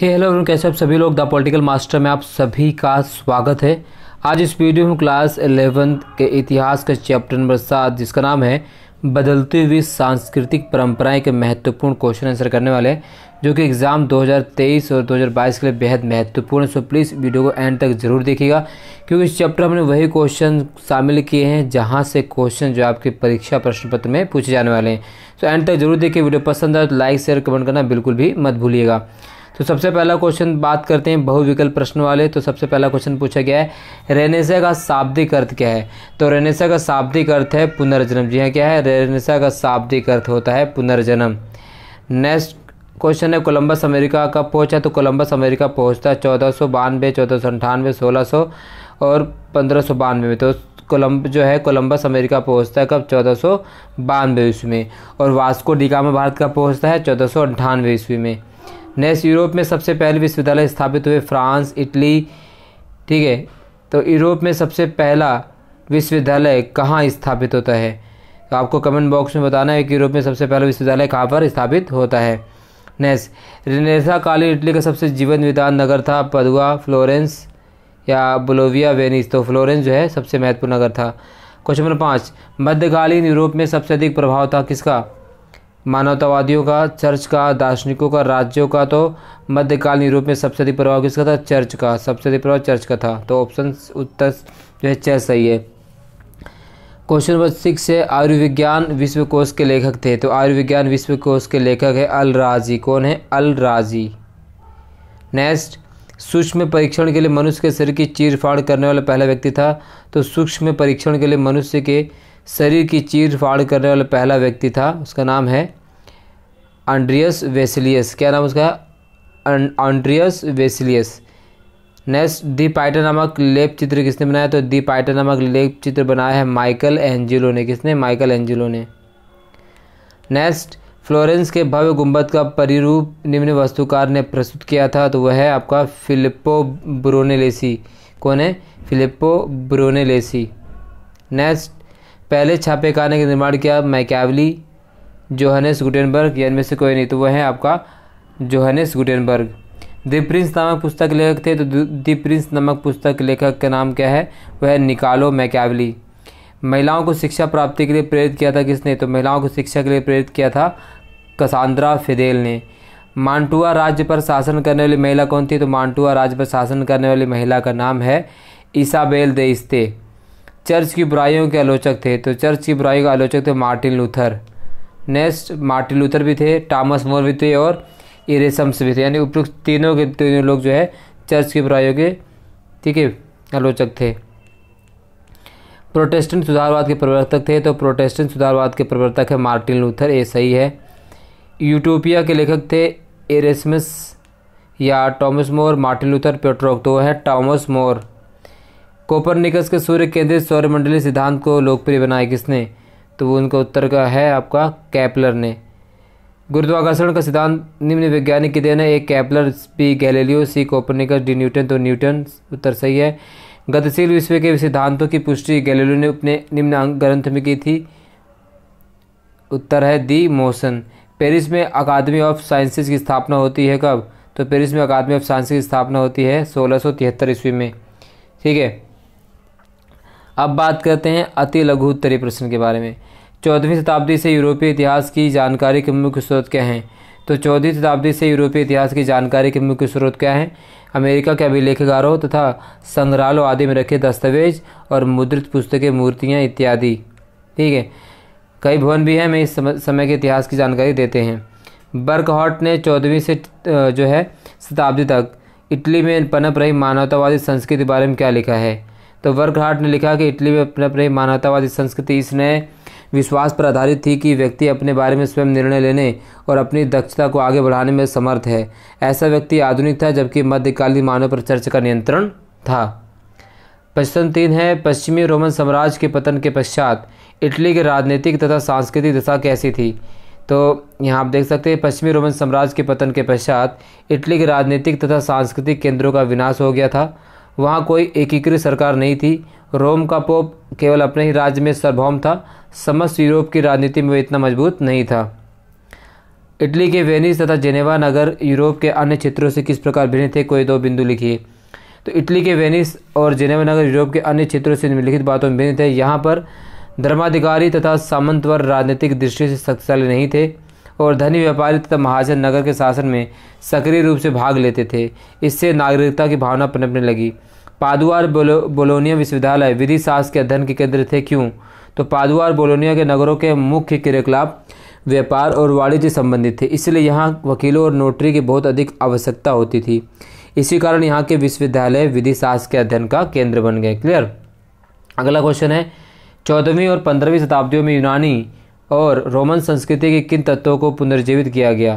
हे hello everyone कैसे आप सभी लोग द पॉलिटिकल मास्टर में आप सभी का स्वागत है आज इस वीडियो में क्लास एलेवेंथ के इतिहास का चैप्टर नंबर सात जिसका नाम है बदलती हुई सांस्कृतिक परंपराएं के महत्वपूर्ण क्वेश्चन आंसर करने वाले जो कि एग्ज़ाम 2023 और 2022 के लिए बेहद महत्वपूर्ण है सो प्लीज़ वीडियो को एंड तक ज़रूर देखिएगा क्योंकि इस चैप्टर हमने वही क्वेश्चन शामिल किए हैं जहां से क्वेश्चन जो आपके परीक्षा प्रश्न पत्र में पूछे जाने वाले हैं सो एंड तक जरूर देखिए वीडियो पसंद आए तो लाइक शेयर कमेंट करना बिल्कुल भी मत भूलिएगा तो सबसे पहला क्वेश्चन बात करते हैं बहुविकल्प प्रश्न वाले तो सबसे पहला क्वेश्चन पूछा गया है रेनेसा का शाब्दिक अर्थ क्या है तो रेनेसा का शाब्दिक अर्थ है पुनर्जन्म जी हाँ क्या है रेनेसा का शाब्दिक अर्थ होता है पुनर्जन्म नेक्स्ट क्वेश्चन है कोलंबस अमेरिका कब पहुंचा तो कोलंबस अमेरिका पहुंचता है चौदह सौ बानवे चौदह सौ अंठानवे सोलह सौ और पंद्रह सौ बानवे में तो कोलम्ब जो है कोलंबस अमेरिका पहुंचता है कब चौदह सौ बानवे ईस्वी में और वास्को डिगामा भारत का पहुंचता है चौदह सौ अंठानवे ईस्वी में नेस यूरोप में सबसे पहले विश्वविद्यालय स्थापित हुए फ्रांस इटली ठीक है तो यूरोप में सबसे पहला विश्वविद्यालय कहाँ स्थापित होता है तो आपको कमेंट बॉक्स में बताना है कि यूरोप में सबसे पहला विश्वविद्यालय कहाँ पर स्थापित होता है नेस रिनेसा कालीन इटली का सबसे जीवन विदान नगर था पदुआ फ्लोरेंस या बोलोविया वेनिस तो फ्लोरेंस जो है सबसे महत्वपूर्ण नगर था क्वेश्चन नंबर पाँच मध्यकालीन यूरोप में सबसे अधिक प्रभाव था किसका मानवतावादियों का चर्च का दार्शनिकों का राज्यों का तो मध्यकालीन यूरोप में सबसे अधिक प्रभाव किसका था चर्च का सबसे अधिक प्रभाव चर्च का था तो ऑप्शन उत्तर जो है चय सही है क्वेश्चन नंबर सिक्स है आयुर्विज्ञान विश्वकोश के लेखक थे तो आयुर्विज्ञान विश्वकोश के लेखक है अल राजी कौन है अल राजी नेक्स्ट सूक्ष्म परीक्षण के लिए मनुष्य के शरीर की चीर फाड़ करने वाला पहला व्यक्ति था तो सूक्ष्म परीक्षण के लिए मनुष्य के शरीर की चीर फाड़ करने वाला पहला व्यक्ति था उसका नाम है आंड्रियस वेसिलियस क्या नाम उसका आंड्रियस वेसिलियस नेक्स्ट दी पाइटर नामक लेप चित्र किसने बनाया तो दी पाइटर नामक लेप चित्र बनाया है माइकल एंजिलो ने किसने माइकल एंजिलो ने नेक्स्ट फ्लोरेंस के भव्य गुंबद का परिरूप निम्न वस्तुकार ने प्रस्तुत किया था तो वह है आपका फिलिप्पो ब्रोनेलेसी कौन है फिलिप्पो ब्रोनेलेसी नेक्स्ट पहले छापे खाने का निर्माण किया मैकेवली जोहनेस गुटेनबर्ग या इनमें से कोई नहीं तो वह है आपका जोहनेस गुटेनबर्ग दी प्रिंस नामक पुस्तक लेखक थे तो दी प्रिंस नामक पुस्तक लेखक का नाम क्या है वह निकालो मैकेवली महिलाओं को शिक्षा प्राप्ति के लिए प्रेरित किया था किसने तो महिलाओं को शिक्षा के लिए प्रेरित किया था कसांद्रा फिदेल ने मांटुआ राज्य पर शासन करने वाली महिला कौन थी तो मांटुआ राज्य पर शासन करने वाली महिला का नाम है ईसाबेल दे इस्ते चर्च की बुराइयों के आलोचक थे तो चर्च की बुराइयों का आलोचक थे Martin Luther next Martin Luther भी थे टॉमस मोर भी थे और इरेसम्स भी थे यानी उपयुक्त तीनों के तीनों लोग जो है चर्च के प्रायों के ठीक है आलोचक थे प्रोटेस्टेंट सुधारवाद के प्रवर्तक थे तो प्रोटेस्टेंट सुधारवाद के प्रवर्तक है मार्टिन लूथर ये सही है यूटोपिया के लेखक थे एरेसमस या Thomas More Martin Luther Petrarch तो है टॉमस मोर कोपरनिकस के सूर्य केंद्रित सौरमंडलीय सिद्धांत को लोकप्रिय बनाया किसने तो वो उनका उत्तर का है आपका कैपलर ने गुरुत्वाकर्षण का सिद्धांत निम्न वैज्ञानिक की देना है एक Kepler B Galileo C Copernicus D Newton तो न्यूटन उत्तर सही है गतिशील विश्व के सिद्धांतों की पुष्टि गैलेलियो ने अपने निम्न ग्रंथ में की थी उत्तर है दी मोशन पेरिस में अकादमी ऑफ साइंसेज की स्थापना होती है कब तो पेरिस में अकादमी ऑफ साइंस की स्थापना होती है सोलह ईस्वी में ठीक है अब बात करते हैं अति लघु उत्तरीय प्रश्न के बारे में चौदहवीं शताब्दी से यूरोपीय इतिहास की जानकारी के मुख्य स्रोत क्या हैं तो चौदहवीं शताब्दी से यूरोपीय इतिहास की जानकारी के मुख्य स्रोत क्या हैं अमेरिका के अभिलेखकारों तथा संग्रहालयों आदि में रखे दस्तावेज और मुद्रित पुस्तकें मूर्तियाँ इत्यादि ठीक है कई भवन भी हैं मैं इस समय के इतिहास की जानकारी देते हैं बर्कहॉट ने चौदहवीं से जो है शताब्दी तक इटली में पनप रही मानवतावादी संस्कृति के बारे में क्या लिखा है तो वर्कहार्ट ने लिखा कि इटली में अपने अपने मानवतावादी संस्कृति इसने विश्वास पर आधारित थी कि व्यक्ति अपने बारे में स्वयं निर्णय लेने और अपनी दक्षता को आगे बढ़ाने में समर्थ है ऐसा व्यक्ति आधुनिक था जबकि मध्यकालीन मानव पर चर्च का नियंत्रण था प्रश्न तीन है पश्चिमी रोमन साम्राज्य के पतन के पश्चात इटली के राजनीतिक तथा सांस्कृतिक दशा कैसी थी तो यहाँ आप देख सकते हैं पश्चिमी रोमन साम्राज्य के पतन के पश्चात इटली के राजनीतिक तथा सांस्कृतिक केंद्रों का विनाश हो गया था वहाँ कोई एकीकृत सरकार नहीं थी रोम का पोप केवल अपने ही राज्य में सार्वभौम था समस्त यूरोप की राजनीति में वह इतना मजबूत नहीं था इटली के वेनिस तथा जेनेवा नगर यूरोप के अन्य क्षेत्रों से किस प्रकार भिन्न थे कोई दो बिंदु लिखिए तो इटली के वेनिस और जेनेवा नगर यूरोप के अन्य क्षेत्रों से निम्नलिखित बातों में भिन्न थे यहाँ पर धर्माधिकारी तथा सामंतवर राजनीतिक दृष्टि से शक्तिशाली नहीं थे और धनी व्यापारी तथा महाजन नगर के शासन में सक्रिय रूप से भाग लेते थे इससे नागरिकता की भावना पनपने लगी पादुआ बोलो, बोलोनिया विश्वविद्यालय विधि शास्त्र के अध्ययन के केंद्र थे क्यों तो पादुआ और बोलोनिया के नगरों के मुख्य क्रियाकलाप व्यापार और वाणिज्य संबंधित थे इसलिए यहाँ वकीलों और नोटरी की बहुत अधिक आवश्यकता होती थी इसी कारण यहाँ के विश्वविद्यालय विधि शास्त्र के अध्ययन का केंद्र बन गए क्लियर अगला क्वेश्चन है चौदहवीं और पंद्रहवीं शताब्दियों में यूनानी और रोमन संस्कृति के किन तत्वों को पुनर्जीवित किया गया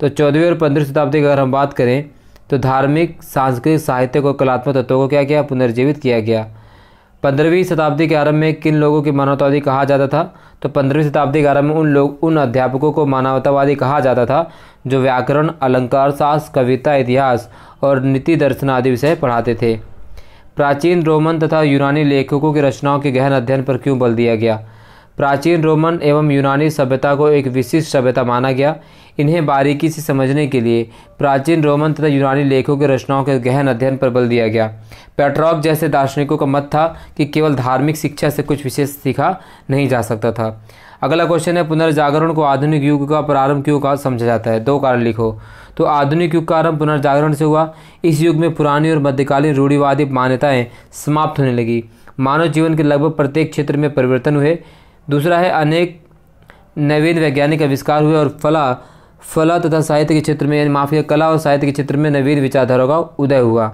तो चौदहवीं और पंद्रहवीं शताब्दी की अगर हम बात करें तो धार्मिक सांस्कृतिक साहित्य को कलात्मक तत्वों को क्या किया पुनर्जीवित किया गया पंद्रहवीं शताब्दी के आरंभ में किन लोगों की मानवतावादी कहा जाता था तो पंद्रहवीं शताब्दी के आरंभ में उन लोग उन अध्यापकों को मानवतावादी कहा जाता था जो व्याकरण अलंकार शास्त्र कविता इतिहास और नीति दर्शन आदि विषय पढ़ाते थे प्राचीन रोमन तथा यूनानी लेखकों की रचनाओं के गहन अध्ययन पर क्यों बल दिया गया प्राचीन रोमन एवं यूनानी सभ्यता को एक विशिष्ट सभ्यता माना गया इन्हें बारीकी से समझने के लिए प्राचीन रोमन तथा यूनानी लेखों की रचनाओं के गहन अध्ययन पर बल दिया गया पेट्रॉक जैसे दार्शनिकों का मत था कि केवल धार्मिक शिक्षा से कुछ विशेष सीखा नहीं जा सकता था अगला क्वेश्चन है पुनर्जागरण को आधुनिक युग का प्रारंभ क्यों का समझा जाता है दो कारण लिखो तो आधुनिक युग का आरंभ पुनर्जागरण से हुआ इस युग में पुरानी और मध्यकालीन रूढ़िवादी मान्यताएं समाप्त होने लगी मानव जीवन के लगभग प्रत्येक क्षेत्र में परिवर्तन हुए दूसरा है अनेक नवीन वैज्ञानिक आविष्कार हुए और फला फला तथा साहित्य के क्षेत्र में यानी माफिया कला और साहित्य के क्षेत्र में नवीन विचारधारा का उदय हुआ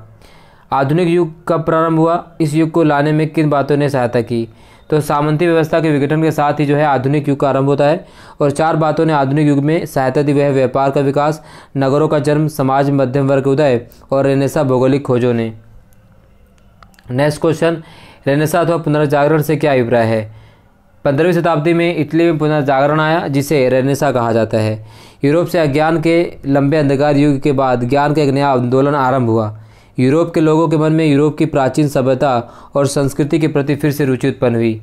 आधुनिक युग का प्रारंभ हुआ इस युग को लाने में किन बातों ने सहायता की तो सामंती व्यवस्था के विघटन के साथ ही जो है आधुनिक युग का आरंभ होता है और चार बातों ने आधुनिक युग में सहायता दी वह व्यापार का विकास नगरों का जन्म समाज मध्यम वर्ग उदय और रेनेसा भौगोलिक खोजों ने नेक्स्ट क्वेश्चन रेनेसा अथवा पुनर्जागरण से क्या अभिप्राय है पंद्रहवीं शताब्दी में इटली में पुनर्जागरण आया जिसे रेनेसा कहा जाता है यूरोप से अज्ञान के लंबे अंधकार युग के बाद ज्ञान का एक नया आंदोलन आरंभ हुआ यूरोप के लोगों के मन में यूरोप की प्राचीन सभ्यता और संस्कृति के प्रति फिर से रुचि उत्पन्न हुई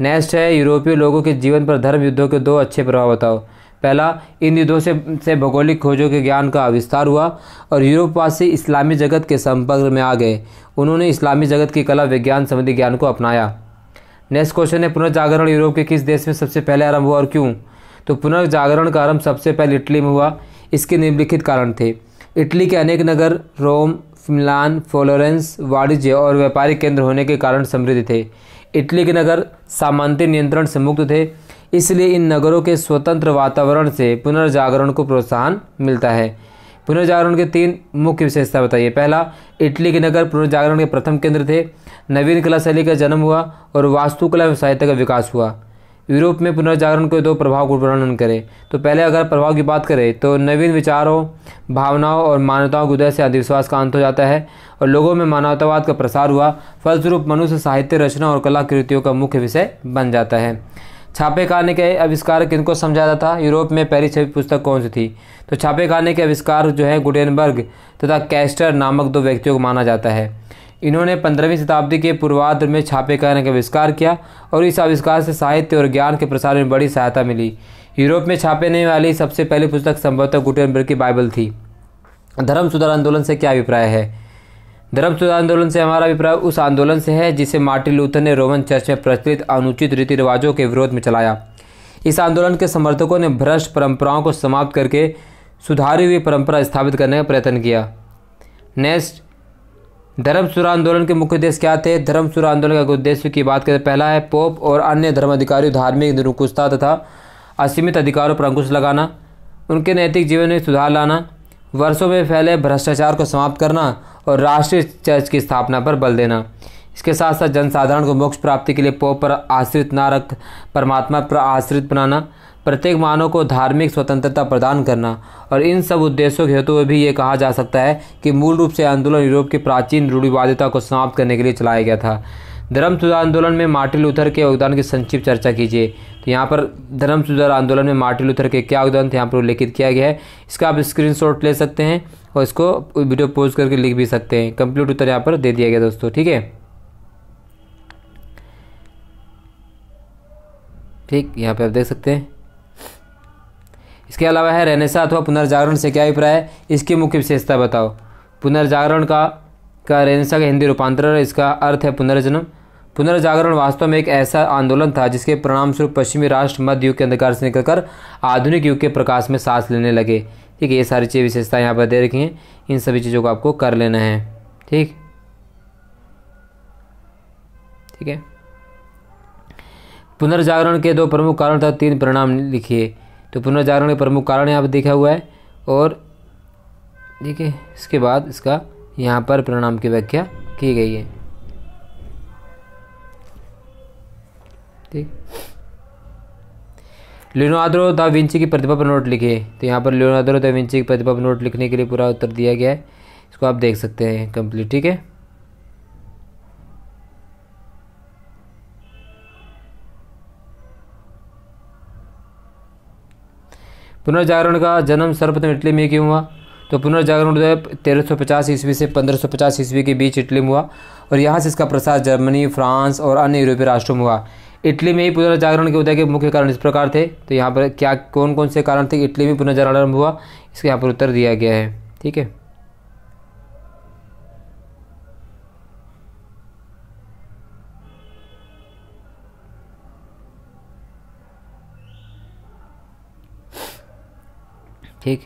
नेक्स्ट है यूरोपीय लोगों के जीवन पर धर्म युद्धों के दो अच्छे प्रभाव बताओ पहला इन युद्धों से से भौगोलिक खोजों के ज्ञान का आविष्कार हुआ और यूरोपवासी इस्लामी जगत के संपर्क में आ गए उन्होंने इस्लामी जगत की कला विज्ञान संबंधी ज्ञान को अपनाया नेक्स्ट क्वेश्चन है पुनर्जागरण यूरोप के किस देश में सबसे पहले आरंभ हुआ और क्यों तो पुनर्जागरण का आरंभ सबसे पहले इटली में हुआ इसके निम्नलिखित कारण थे इटली के अनेक नगर रोम मिलान फ्लोरेंस वाणिज्य और व्यापारिक केंद्र होने के कारण समृद्ध थे इटली के नगर सामंती नियंत्रण से मुक्त थे इसलिए इन नगरों के स्वतंत्र वातावरण से पुनर्जागरण को प्रोत्साहन मिलता है पुनर्जागरण के तीन मुख्य विशेषता बताइए पहला इटली के नगर पुनर्जागरण के प्रथम केंद्र थे नवीन कला शैली का जन्म हुआ और वास्तुकला में का विकास हुआ यूरोप में पुनर्जागरण के दो प्रभाव को वर्णन करें तो पहले अगर प्रभाव की बात करें तो नवीन विचारों भावनाओं और मान्यताओं के उदय से अंधविश्वास का अंत हो जाता है और लोगों में मानवतावाद का प्रसार हुआ फलस्वरूप मनुष्य साहित्य रचना और कलाकृतियों का मुख्य विषय बन जाता है छापे खाने के आविष्कार किनको समझा जाता था यूरोप में पहली छवि पुस्तक कौन सी थी तो छापे खाने के आविष्कार जो है गुडेनबर्ग तथा कैस्टर नामक दो व्यक्तियों को माना जाता है इन्होंने पंद्रहवीं शताब्दी के पूर्वार्ध में छापे करने का आविष्कार किया और इस आविष्कार से साहित्य और ज्ञान के प्रसार में बड़ी सहायता मिली यूरोप में छापेने वाली सबसे पहली पुस्तक संभवतः गुटेनबर्ग की बाइबल थी धर्म सुधार आंदोलन से क्या अभिप्राय है धर्म सुधार आंदोलन से हमारा अभिप्राय उस आंदोलन से है जिसे मार्टिन लूथर ने रोमन चर्च में प्रचलित अनुचित रीति रिवाजों के विरोध में चलाया इस आंदोलन के समर्थकों ने भ्रष्ट परंपराओं को समाप्त करके सुधारी हुई परंपरा स्थापित करने का प्रयत्न किया नेक्स्ट धर्मसुरा आंदोलन के मुख्य उद्देश्य क्या थे धर्मसुरा आंदोलन का उद्देश्य की बात करें तो पहला है पोप और अन्य धर्माधिकारियों धार्मिक निरुकुशता तथा असीमित अधिकारों पर अंकुश लगाना उनके नैतिक जीवन में सुधार लाना वर्षों में फैले भ्रष्टाचार को समाप्त करना और राष्ट्रीय चर्च की स्थापना पर बल देना इसके साथ साथ जनसाधारण को मोक्ष प्राप्ति के लिए पोप पर आश्रित नारक रख परमात्मा पर आश्रित बनाना प्रत्येक मानव को धार्मिक स्वतंत्रता प्रदान करना और इन सब उद्देश्यों के हेतु भी ये कहा जा सकता है कि मूल रूप से आंदोलन यूरोप की प्राचीन रूढ़िवादिता को समाप्त करने के लिए चलाया गया था धर्म सुधार आंदोलन में मार्टिन लूथर के योगदान की संक्षिप्त चर्चा कीजिए तो यहाँ पर धर्म सुधार आंदोलन में मार्टिन लूथर के क्या योगदान थे यहाँ पर उल्लेखित किया गया है इसका आप स्क्रीन ले सकते हैं और इसको वीडियो पोज करके लिख भी सकते हैं कंप्लीट उत्तर यहाँ पर दे दिया गया दोस्तों ठीक है ठीक यहाँ पर आप देख सकते हैं इसके अलावा है रहनेसा अथवा पुनर्जागरण से क्या अभिप्राय है इसकी मुख्य विशेषता बताओ पुनर्जागरण का का रहनेसा का हिंदी रूपांतरण इसका अर्थ है पुनर्जन्म पुनर्जागरण वास्तव में एक ऐसा आंदोलन था जिसके परिणामस्वरूप पश्चिमी राष्ट्र मध्य युग के अंधकार से निकलकर आधुनिक युग के प्रकाश में सांस लेने लगे ठीक है ये सारी चीज़ विशेषता यहाँ पर दे रखी हैं इन सभी चीज़ों को आपको कर लेना है ठीक ठीक है पुनर्जागरण के दो प्रमुख कारण था तीन परिणाम लिखिए तो पुनर्जागरण के प्रमुख कारण यहाँ पर देखा हुआ है और देखिए इसके बाद इसका यहाँ पर परिणाम की व्याख्या की गई है ठीक लियोनार्डो दा विंची की प्रतिभा पर नोट लिखे तो यहाँ पर लियोनार्डो दा विंची की प्रतिभा पर नोट लिखने के लिए पूरा उत्तर दिया गया है इसको आप देख सकते हैं कंप्लीट ठीक है पुनर्जागरण का जन्म सर्वप्रथम इटली में क्यों हुआ तो पुनर्जागरण जो है तेरह सौ पचास ईस्वी से पंद्रह सौ पचास ईस्वी के बीच इटली में हुआ और यहाँ से इसका प्रसार जर्मनी फ्रांस और अन्य यूरोपीय राष्ट्रों में हुआ इटली में ही पुनर्जागरण के उदय के मुख्य कारण इस प्रकार थे तो यहाँ पर क्या कौन कौन से कारण थे इटली में पुनर्जागरण हुआ इसका यहाँ पर उत्तर दिया गया है ठीक है ठीक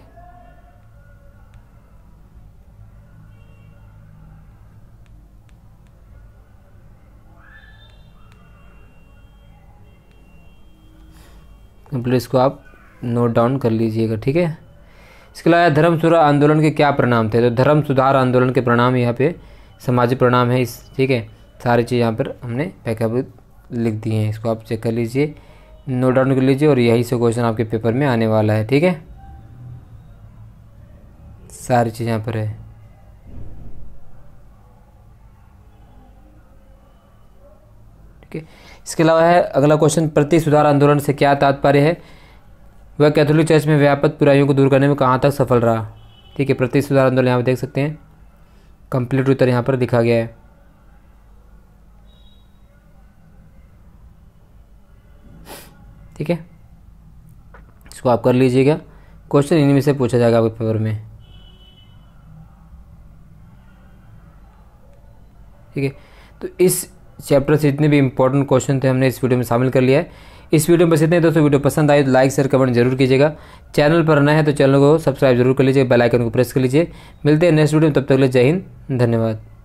कंप्लीट इसको आप नोट डाउन कर लीजिएगा ठीक है इसके अलावा धर्म सुधार आंदोलन के क्या परिणाम थे तो धर्म सुधार आंदोलन के परिणाम यहाँ पे सामाजिक परिणाम है इस ठीक है सारी चीज़ यहाँ पर हमने पैकअप लिख दिए हैं इसको आप चेक कर लीजिए नोट डाउन कर लीजिए और यही से क्वेश्चन आपके पेपर में आने वाला है ठीक है सारी चीज़ यहाँ पर है ठीक है इसके अलावा है अगला क्वेश्चन प्रति सुधार आंदोलन से क्या तात्पर्य है वह कैथोलिक चर्च में व्यापक बुराइयों को दूर करने में कहाँ तक सफल रहा ठीक है प्रति सुधार आंदोलन यहाँ पर देख सकते हैं कंप्लीट उत्तर यहाँ पर लिखा गया है ठीक है इसको आप कर लीजिएगा क्वेश्चन इन्हीं में से पूछा जाएगा आपके पेपर में ठीक है तो इस चैप्टर से जितने भी इंपॉर्टेंट क्वेश्चन थे हमने इस वीडियो में शामिल कर लिया है इस वीडियो में बस इतने दोस्तों वीडियो पसंद आए तो लाइक शेयर कमेंट जरूर कीजिएगा चैनल पर नए है तो चैनल को सब्सक्राइब जरूर कर लीजिए बेल आइकन को प्रेस कर लीजिए मिलते हैं नेक्स्ट वीडियो में तब तक के लिए जय हिंद धन्यवाद